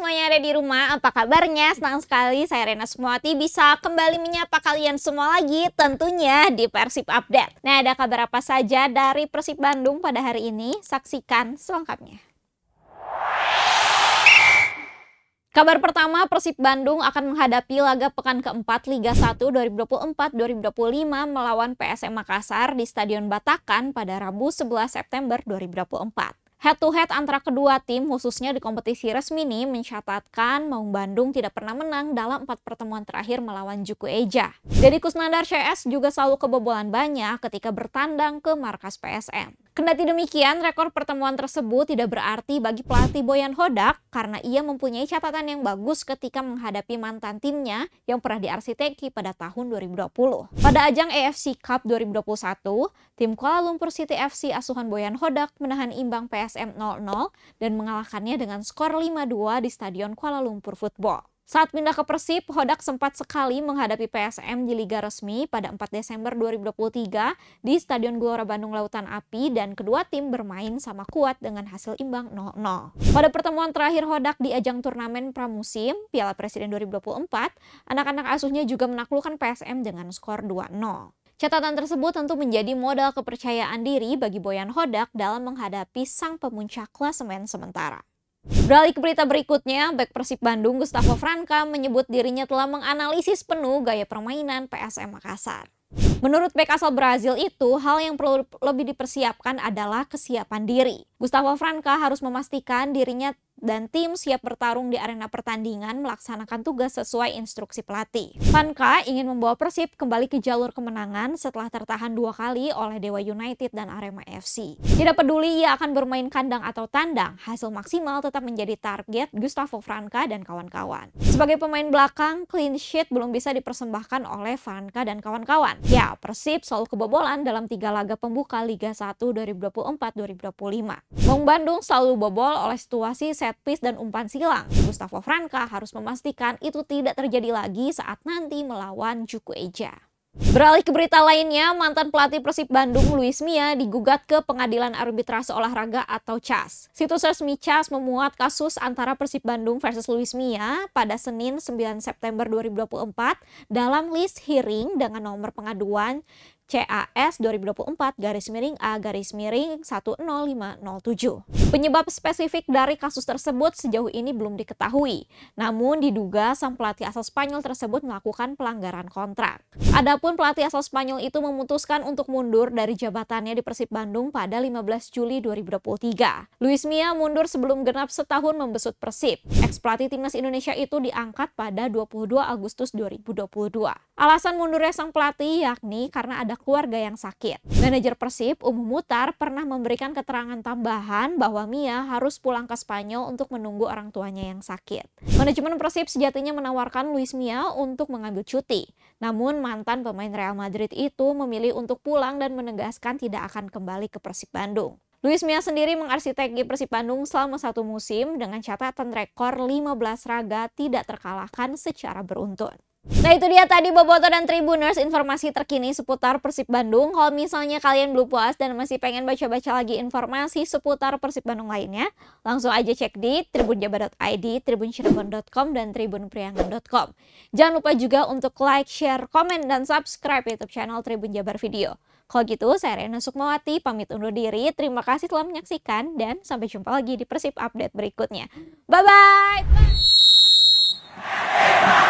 semuanya ada di rumah, apa kabarnya? Senang sekali saya Rena Semuati bisa kembali menyapa kalian semua lagi tentunya di Persib Update. Nah, ada kabar apa saja dari Persib Bandung pada hari ini? Saksikan selengkapnya. Kabar pertama, Persib Bandung akan menghadapi laga pekan keempat Liga 1 2024-2025 melawan PSM Makassar di Stadion Batakan pada Rabu 11 September 2024. Head to head antara kedua tim khususnya di kompetisi resmi ini mencatatkan Maung Bandung tidak pernah menang dalam empat pertemuan terakhir melawan Juku Eja. Jadi Kusnandar CS juga selalu kebobolan banyak ketika bertandang ke markas PSM. Kendati demikian, rekor pertemuan tersebut tidak berarti bagi pelatih Boyan Hodak karena ia mempunyai catatan yang bagus ketika menghadapi mantan timnya yang pernah diarsiteki pada tahun 2020. Pada ajang AFC Cup 2021, tim Kuala Lumpur City FC asuhan Boyan Hodak menahan imbang PSM 0-0 dan mengalahkannya dengan skor 5-2 di Stadion Kuala Lumpur Football. Saat pindah ke Persib, Hodak sempat sekali menghadapi PSM di Liga Resmi pada 4 Desember 2023 di Stadion Gelora Bandung Lautan Api dan kedua tim bermain sama kuat dengan hasil imbang 0-0. Pada pertemuan terakhir Hodak di ajang turnamen pramusim Piala Presiden 2024, anak-anak asuhnya juga menaklukkan PSM dengan skor 2-0. Catatan tersebut tentu menjadi modal kepercayaan diri bagi Boyan Hodak dalam menghadapi sang pemuncak klasemen sementara. Beralih ke berita berikutnya, bek Persib Bandung Gustavo Franca menyebut dirinya telah menganalisis penuh gaya permainan PSM Makassar. Menurut bek asal Brazil itu, hal yang perlu lebih dipersiapkan adalah kesiapan diri. Gustavo Franca harus memastikan dirinya dan tim siap bertarung di arena pertandingan melaksanakan tugas sesuai instruksi pelatih. Panka ingin membawa Persib kembali ke jalur kemenangan setelah tertahan dua kali oleh Dewa United dan Arema FC. Tidak peduli ia akan bermain kandang atau tandang, hasil maksimal tetap menjadi target Gustavo Franca dan kawan-kawan. Sebagai pemain belakang, clean sheet belum bisa dipersembahkan oleh Franca dan kawan-kawan. Ya, Persib selalu kebobolan dalam tiga laga pembuka Liga 1 2024-2025. Bung Bandung selalu bobol oleh situasi set set piece dan umpan silang. Gustavo Franca harus memastikan itu tidak terjadi lagi saat nanti melawan Juku Eja. Beralih ke berita lainnya, mantan pelatih Persib Bandung Luis Mia digugat ke Pengadilan Arbitrase Olahraga atau CAS. Situs resmi CAS memuat kasus antara Persib Bandung versus Luis Mia pada Senin 9 September 2024 dalam list hearing dengan nomor pengaduan CAS 2024 garis miring A garis miring 10507. Penyebab spesifik dari kasus tersebut sejauh ini belum diketahui, namun diduga sang pelatih asal Spanyol tersebut melakukan pelanggaran kontrak. Adapun pelatih asal Spanyol itu memutuskan untuk mundur dari jabatannya di Persib Bandung pada 15 Juli 2023. Luis Mia mundur sebelum genap setahun membesut Persib. Eks pelatih timnas Indonesia itu diangkat pada 22 Agustus 2022. Alasan mundurnya sang pelatih yakni karena ada keluarga yang sakit. Manajer Persib, Umum Mutar, pernah memberikan keterangan tambahan bahwa Mia harus pulang ke Spanyol untuk menunggu orang tuanya yang sakit. Manajemen Persib sejatinya menawarkan Luis Mia untuk mengambil cuti. Namun mantan pemain Real Madrid itu memilih untuk pulang dan menegaskan tidak akan kembali ke Persib Bandung. Luis Mia sendiri mengarsiteki Persib Bandung selama satu musim dengan catatan rekor 15 raga tidak terkalahkan secara beruntun. Nah itu dia tadi Boboto dan Tribuners informasi terkini seputar Persib Bandung. Kalau misalnya kalian belum puas dan masih pengen baca-baca lagi informasi seputar Persib Bandung lainnya, langsung aja cek di tribunjabar.id, tribuncirebon.com, dan tribunpriangan.com. Jangan lupa juga untuk like, share, komen, dan subscribe YouTube channel Tribun Jabar Video. Kalau gitu, saya Rena Sukmawati, pamit undur diri. Terima kasih telah menyaksikan dan sampai jumpa lagi di Persib Update berikutnya. Bye-bye!